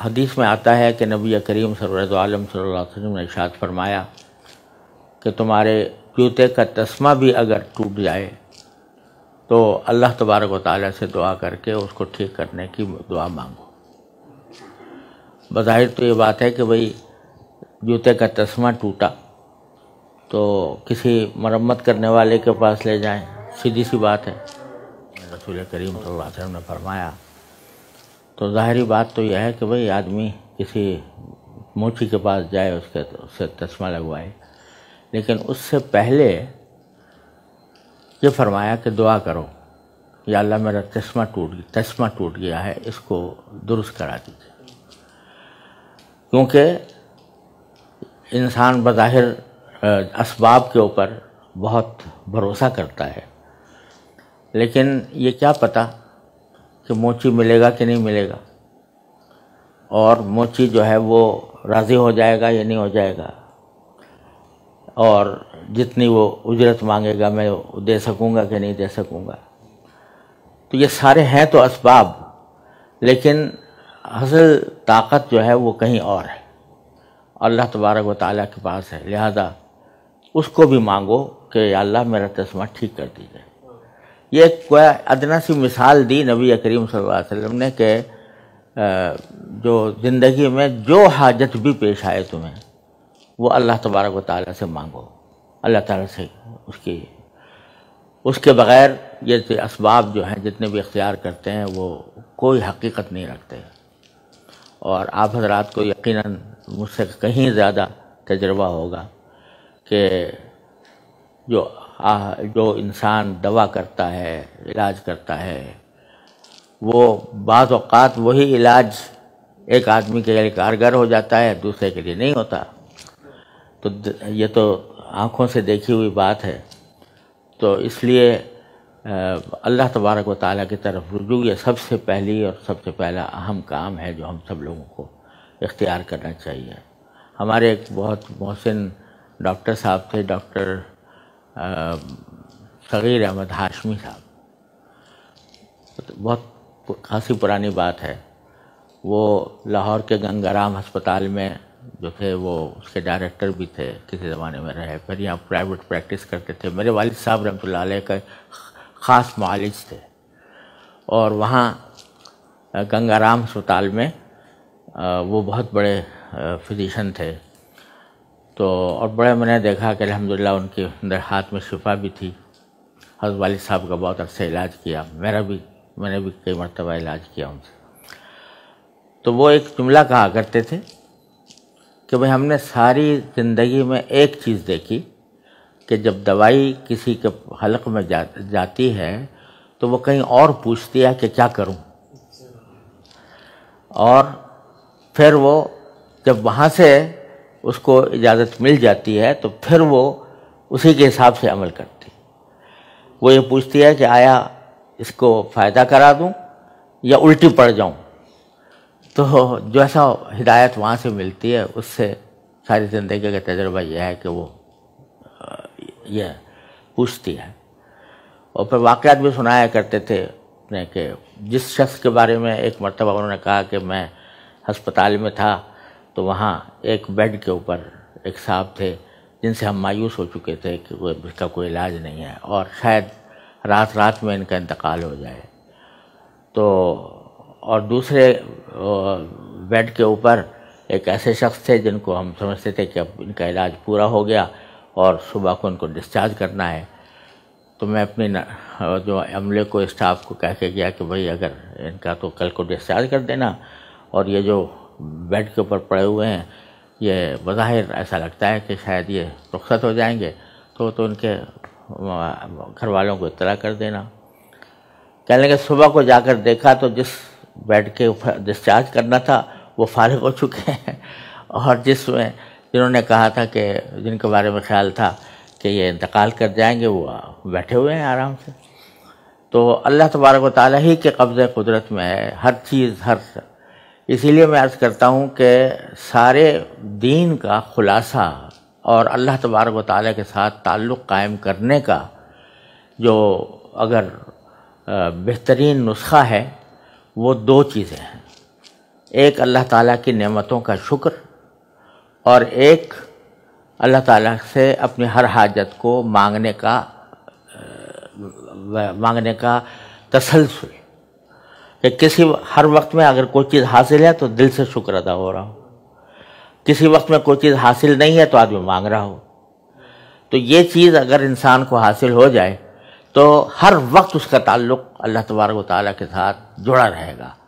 हदीस में आता है कि नबी करीम सरम सल्लम ने इशात फरमाया कि तुम्हारे जूते का तस्मा भी अगर टूट जाए तो अल्लाह तबारक वाली से दुआ करके उसको ठीक करने की दुआ मांगो बाहिर तो ये बात है कि भाई जूते का तस्मा टूटा तो किसी मरम्मत करने वाले के पास ले जाएं सीधी सी बात है रसूल करीम सल्लल्लाहु अलैहि वसल्लम ने फरमाया तो ज़ाहरी बात तो यह है कि भाई आदमी किसी मोची के पास जाए उसके उससे तो चश्मा लगवाए लेकिन उससे पहले ये फरमाया कि दुआ करो या अल्लाह मेरा चश्मा टूट गया चश्मा टूट गया है इसको दुरुस्त करा दीजिए क्योंकि इंसान बज़ाहिर इसबाब के ऊपर बहुत भरोसा करता है लेकिन ये क्या पता कि मोची मिलेगा कि नहीं मिलेगा और मोची जो है वो राज़ी हो जाएगा या नहीं हो जाएगा और जितनी वो उजरत मांगेगा मैं दे सकूँगा कि नहीं दे सकूँगा तो ये सारे हैं तो इसबाब लेकिन हसल ताकत जो है वो कहीं और है अल्लाह तबारक व ताली के पास है लिहाजा उसको भी मांगो कि अल्लाह मेरा तस्मा ठीक कर दीजिए ये कोई अदना सी मिसाल दी नबी करीम वसल्लम ने कि जो ज़िंदगी में जो हाजत भी पेश आए तुम्हें वो अल्लाह तबारक व ताली से मांगो अल्लाह ताली से उसकी उसके बग़ैर ये इसबाब जो हैं जितने भी इख्तियार करते हैं वो कोई हकीकत नहीं रखते और आप हजरात को यकीन मुझसे कहीं ज़्यादा तजर्बा होगा कि जो आ, जो इंसान दवा करता है इलाज करता है वो बात वही इलाज एक आदमी के लिए कारगर हो जाता है दूसरे के लिए नहीं होता तो ये तो आँखों से देखी हुई बात है तो इसलिए अल्लाह तबारक व ताली की तरफ रुजू यह सबसे पहली और सबसे पहला अहम काम है जो हम सब लोगों को इख्तियार करना चाहिए हमारे एक बहुत मोहसिन डॉक्टर साहब थे डॉक्टर सगीर अहमद हाशमी साहब तो बहुत खासी पुरानी बात है वो लाहौर के गंगाराम अस्पताल में जो थे वो उसके डायरेक्टर भी थे किसी ज़माने में रहे फिर यहाँ प्राइवेट प्रैक्टिस करते थे मेरे वाल साहब रमत के ख़ास मालिज थे और वहाँ गंगाराम अस्पताल में वो बहुत बड़े फिजिशन थे तो और बड़े मैंने देखा कि अलहमदिल्ला उनके अंदर हाथ में शिफा भी थी हज वाली साहब का बहुत अरसा इलाज किया मेरा भी मैंने भी कई मरतबा इलाज किया उनसे तो वो एक जुमला कहा करते थे कि भाई हमने सारी ज़िंदगी में एक चीज़ देखी कि जब दवाई किसी के हलक में जा, जाती है तो वो कहीं और पूछती है कि क्या करूं और फिर वो जब वहाँ से उसको इजाज़त मिल जाती है तो फिर वो उसी के हिसाब से अमल करती वो ये पूछती है कि आया इसको फ़ायदा करा दूं या उल्टी पड़ जाऊं तो जो ऐसा हिदायत वहाँ से मिलती है उससे सारी ज़िंदगी का तजर्बा यह है कि वो यह पूछती है और फिर वाक़ात भी सुनाया करते थे अपने के जिस शख्स के बारे में एक मरतबा उन्होंने कहा कि मैं हस्पताल में था तो वहाँ एक बेड के ऊपर एक साहब थे जिनसे हम मायूस हो चुके थे कि वो इसका कोई इलाज नहीं है और शायद रात रात में इनका इंतकाल हो जाए तो और दूसरे बेड के ऊपर एक ऐसे शख्स थे जिनको हम समझते थे कि अब इनका इलाज पूरा हो गया और सुबह को उनको डिस्चार्ज करना है तो मैं अपने जो अमले को स्टाफ को कह के गया कि भाई अगर इनका तो कल को डिस्चार्ज कर देना और ये जो बेड के ऊपर पड़े हुए हैं ये बज़ाहिर ऐसा लगता है कि शायद ये रुखसत हो जाएंगे तो तो उनके घर वालों को इतला कर देना कहने लगे सुबह को जाकर देखा तो जिस बेड के ऊपर डिस्चार्ज करना था वो फारग हो चुके हैं और जिसमें जिन्होंने कहा था कि जिनके बारे में ख्याल था कि ये इंतकाल कर जाएंगे वो बैठे हुए हैं आराम से तो अल्लाह तबारक वाली ही के कब्ज़ कुदरत में है हर चीज़ हर इसीलिए मैं अर्ज़ करता हूँ कि सारे दीन का ख़ुलासा और अल्लाह तबारक ताली के साथ ताल्लुक़ कायम करने का जो अगर बेहतरीन नुस्खा है वो दो चीज़ें हैं एक अल्लाह ताला की नेमतों का शुक्र और एक अल्लाह ताला से अपनी हर हाजत को मांगने का मांगने का तसलसल कि किसी हर वक्त में अगर कोई चीज़ हासिल है तो दिल से शुक्र अदा हो रहा हो किसी वक्त में कोई चीज़ हासिल नहीं है तो आदमी मांग रहा हो तो ये चीज़ अगर इंसान को हासिल हो जाए तो हर वक्त उसका ताल्लुक़ अल्लाह तबारक ताली के साथ जुड़ा रहेगा